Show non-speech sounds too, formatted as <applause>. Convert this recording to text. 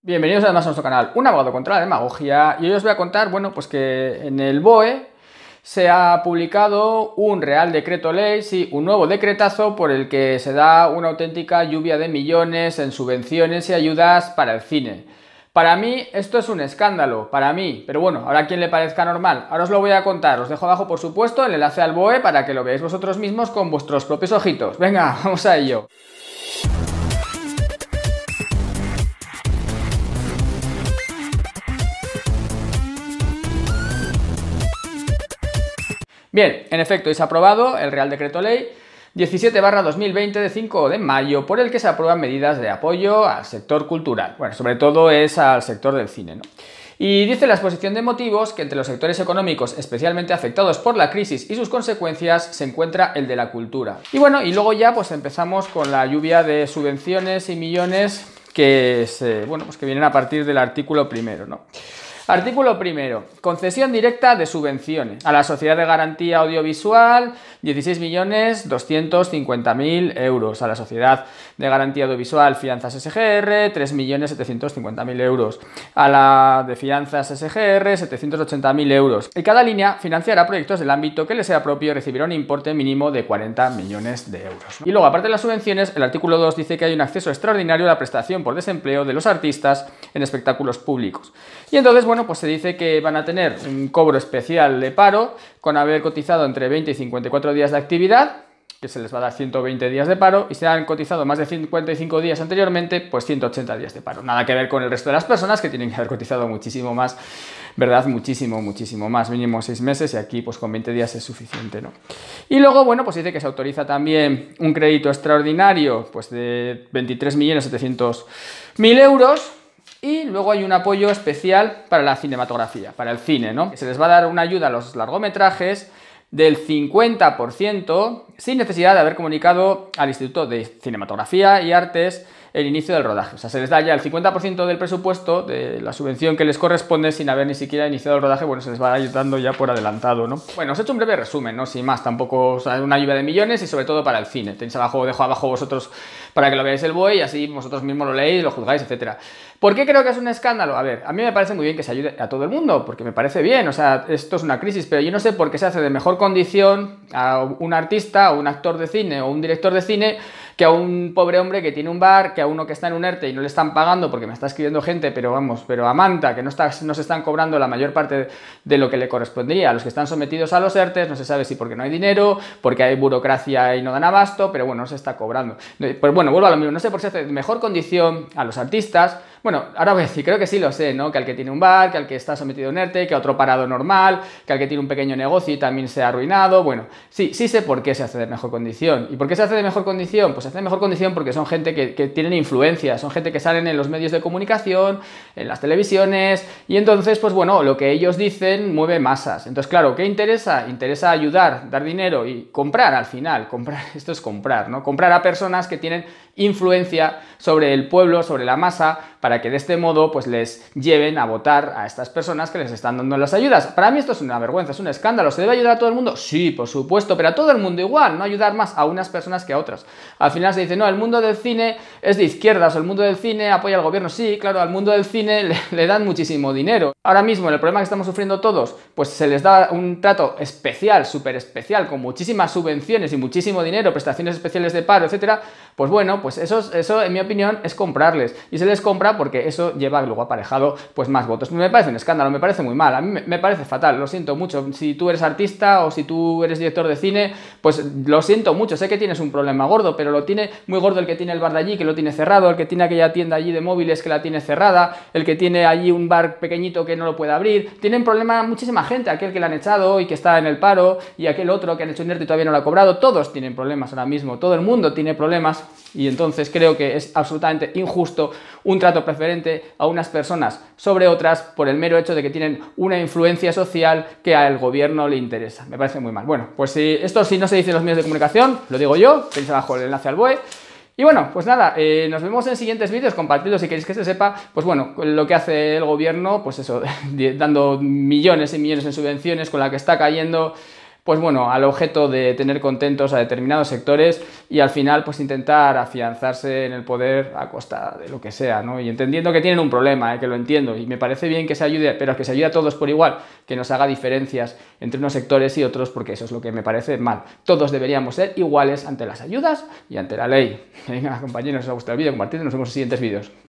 Bienvenidos además a nuestro canal Un abogado contra la demagogia y hoy os voy a contar, bueno, pues que en el BOE se ha publicado un real decreto ley, sí, un nuevo decretazo por el que se da una auténtica lluvia de millones en subvenciones y ayudas para el cine. Para mí esto es un escándalo, para mí, pero bueno, ahora a quien le parezca normal. Ahora os lo voy a contar, os dejo abajo por supuesto el enlace al BOE para que lo veáis vosotros mismos con vuestros propios ojitos. Venga, <laughs> vamos a ello. Bien, en efecto, es aprobado el Real Decreto Ley 17-2020 de 5 de mayo, por el que se aprueban medidas de apoyo al sector cultural. Bueno, sobre todo es al sector del cine, ¿no? Y dice la exposición de motivos que entre los sectores económicos especialmente afectados por la crisis y sus consecuencias se encuentra el de la cultura. Y bueno, y luego ya pues empezamos con la lluvia de subvenciones y millones que, bueno, pues que vienen a partir del artículo primero, ¿no? Artículo primero. Concesión directa de subvenciones a la Sociedad de Garantía Audiovisual, 16.250.000 euros. A la Sociedad de Garantía Audiovisual Fianzas SGR, 3.750.000 euros. A la de Fianzas SGR, 780.000 euros. Y cada línea financiará proyectos del ámbito que le sea propio y recibirá un importe mínimo de 40 millones de euros. Y luego, aparte de las subvenciones, el artículo 2 dice que hay un acceso extraordinario a la prestación por desempleo de los artistas en espectáculos públicos. Y entonces, bueno, pues se dice que van a tener un cobro especial de paro con haber cotizado entre 20 y 54 días de actividad, que se les va a dar 120 días de paro, y si han cotizado más de 55 días anteriormente, pues 180 días de paro. Nada que ver con el resto de las personas que tienen que haber cotizado muchísimo más, ¿verdad? Muchísimo, muchísimo más, mínimo 6 meses, y aquí pues con 20 días es suficiente, ¿no? Y luego, bueno, pues dice que se autoriza también un crédito extraordinario, pues de 23.700.000 euros, y luego hay un apoyo especial para la cinematografía, para el cine, ¿no? Se les va a dar una ayuda a los largometrajes del 50% sin necesidad de haber comunicado al Instituto de Cinematografía y Artes el inicio del rodaje. O sea, se les da ya el 50% del presupuesto de la subvención que les corresponde sin haber ni siquiera iniciado el rodaje, bueno, se les va ayudando ya por adelantado, ¿no? Bueno, os he hecho un breve resumen, ¿no? Sin más, tampoco, o sea, una lluvia de millones y sobre todo para el cine. Tenéis abajo, dejo abajo vosotros para que lo veáis el buey y así vosotros mismos lo leéis, lo juzgáis, etcétera. ¿Por qué creo que es un escándalo? A ver, a mí me parece muy bien que se ayude a todo el mundo, porque me parece bien, o sea, esto es una crisis, pero yo no sé por qué se hace de mejor condición a un artista un actor de cine o un director de cine que a un pobre hombre que tiene un bar, que a uno que está en un ERTE y no le están pagando porque me está escribiendo gente, pero vamos, pero a Manta, que no, se están cobrando la mayor parte de lo que le correspondería. A los que están sometidos a los ERTES no se sabe si porque no hay dinero, porque hay burocracia y no dan abasto, pero bueno, no se está cobrando. Pues bueno, vuelvo a lo mismo, no sé por si hace mejor condición a los artistas, bueno, ahora voy a decir, creo que sí lo sé, ¿no? Que al que tiene un bar, que al que está sometido a un ERTE, que a otro parado normal, que al que tiene un pequeño negocio y también se ha arruinado. Bueno, sí, sí sé por qué se hace de mejor condición. ¿Y por qué se hace de mejor condición? Pues se hace de mejor condición porque son gente que, que tienen influencia, son gente que salen en los medios de comunicación, en las televisiones, y entonces, pues bueno, lo que ellos dicen mueve masas. Entonces, claro, ¿qué interesa? Interesa ayudar, dar dinero y comprar al final. Comprar, <laughs> esto es comprar, ¿no? Comprar a personas que tienen influencia sobre el pueblo, sobre la masa, para que de este modo pues les lleven a votar a estas personas que les están dando las ayudas. Para mí esto es una vergüenza, es un escándalo. ¿Se debe ayudar a todo el mundo? Sí, por supuesto, pero a todo el mundo igual, no ayudar más a unas personas que a otras. Al final se dice, no, el mundo del cine es de izquierdas, o el mundo del cine apoya al gobierno. Sí, claro, al mundo del cine <laughs> le, dan muchísimo dinero. Ahora mismo, el problema que estamos sufriendo todos, pues se les da un trato especial, súper especial, con muchísimas subvenciones y muchísimo dinero, prestaciones especiales de paro, etcétera, pues bueno, pues eso, eso en mi opinión es comprarles. Y se les compra porque eso lleva luego aparejado pues más votos. Me parece un escándalo, me parece muy mal, a mí me parece fatal, lo siento mucho. Si tú eres artista o si tú eres director de cine, pues lo siento mucho, sé que tienes un problema gordo, pero lo tiene muy gordo el que tiene el bar de allí, que lo tiene cerrado, el que tiene aquella tienda allí de móviles que la tiene cerrada, el que tiene allí un bar pequeñito que no lo puede abrir. Tienen problema muchísima gente, aquel que le han echado y que está en el paro y aquel otro que han hecho un y todavía no lo ha cobrado. Todos tienen problemas ahora mismo, todo el mundo tiene problemas y entonces creo que es absolutamente injusto un trato preferente a unas personas sobre otras por el mero hecho de que tienen una influencia social que al gobierno le interesa. Me parece muy mal. Bueno, pues si esto si no se dice en los medios de comunicación, lo digo yo, tenéis abajo el enlace al BOE. Y bueno, pues nada, eh, nos vemos en siguientes vídeos, compartidlo si queréis que se sepa, pues bueno, lo que hace el gobierno, pues eso, <laughs> dando millones y millones en subvenciones con la que está cayendo pues bueno, al objeto de tener contentos a determinados sectores y al final pues intentar afianzarse en el poder a costa de lo que sea, ¿no? Y entendiendo que tienen un problema, ¿eh? que lo entiendo, y me parece bien que se ayude, pero que se ayude a todos por igual, que nos haga diferencias entre unos sectores y otros, porque eso es lo que me parece mal. Todos deberíamos ser iguales ante las ayudas y ante la ley. <laughs> Venga, compañeros, si os ha gustado el vídeo, compartidlo, nos vemos en los siguientes vídeos.